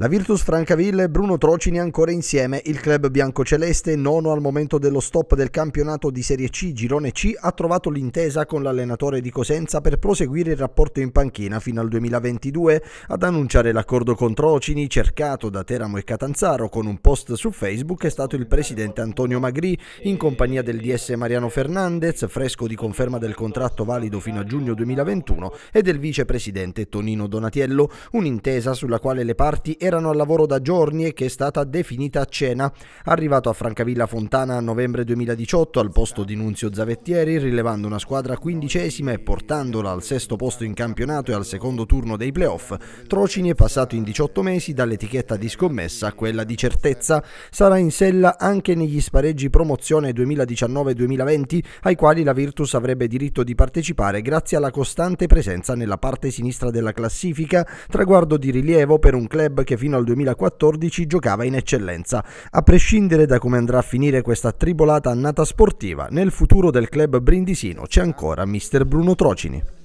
La Virtus Francaville e Bruno Trocini ancora insieme, il club biancoceleste, nono al momento dello stop del campionato di Serie C Girone C, ha trovato l'intesa con l'allenatore di Cosenza per proseguire il rapporto in panchina fino al 2022, ad annunciare l'accordo con Trocini, cercato da Teramo e Catanzaro con un post su Facebook, è stato il presidente Antonio Magri, in compagnia del DS Mariano Fernandez, fresco di conferma del contratto valido fino a giugno 2021, e del vicepresidente Tonino Donatiello, un'intesa sulla quale le parti erano erano al lavoro da giorni e che è stata definita cena. Arrivato a Francavilla Fontana a novembre 2018 al posto di Nunzio Zavettieri, rilevando una squadra quindicesima e portandola al sesto posto in campionato e al secondo turno dei playoff, Trocini è passato in 18 mesi dall'etichetta di scommessa a quella di certezza. Sarà in sella anche negli spareggi promozione 2019-2020, ai quali la Virtus avrebbe diritto di partecipare grazie alla costante presenza nella parte sinistra della classifica, traguardo di rilievo per un club che fino al 2014 giocava in eccellenza, a prescindere da come andrà a finire questa tribolata annata sportiva, nel futuro del club brindisino c'è ancora mister Bruno Trocini.